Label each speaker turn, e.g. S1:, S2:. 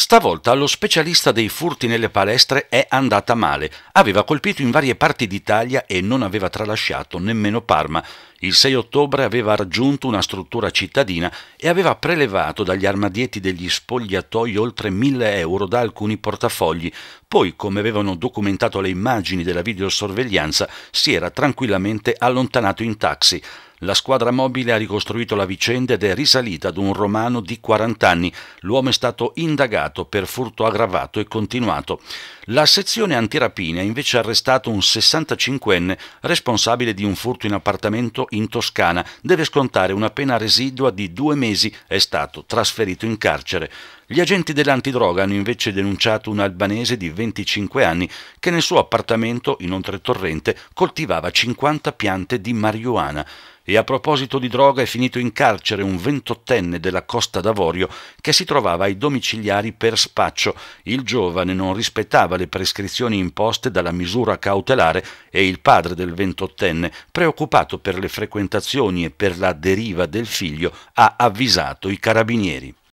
S1: Stavolta lo specialista dei furti nelle palestre è andata male. Aveva colpito in varie parti d'Italia e non aveva tralasciato nemmeno Parma. Il 6 ottobre aveva raggiunto una struttura cittadina e aveva prelevato dagli armadietti degli spogliatoi oltre 1000 euro da alcuni portafogli. Poi, come avevano documentato le immagini della videosorveglianza, si era tranquillamente allontanato in taxi. La squadra mobile ha ricostruito la vicenda ed è risalita ad un romano di 40 anni. L'uomo è stato indagato per furto aggravato e continuato. La sezione antirapine ha invece arrestato un 65enne responsabile di un furto in appartamento in Toscana. Deve scontare una pena residua di due mesi. È stato trasferito in carcere. Gli agenti dell'antidroga hanno invece denunciato un albanese di 25 anni che nel suo appartamento in Oltretorrente coltivava 50 piante di marijuana. E a proposito di droga è finito in carcere un ventottenne della Costa d'Avorio che si trovava ai domiciliari per spaccio. Il giovane non rispettava le prescrizioni imposte dalla misura cautelare e il padre del ventottenne, preoccupato per le frequentazioni e per la deriva del figlio, ha avvisato i carabinieri.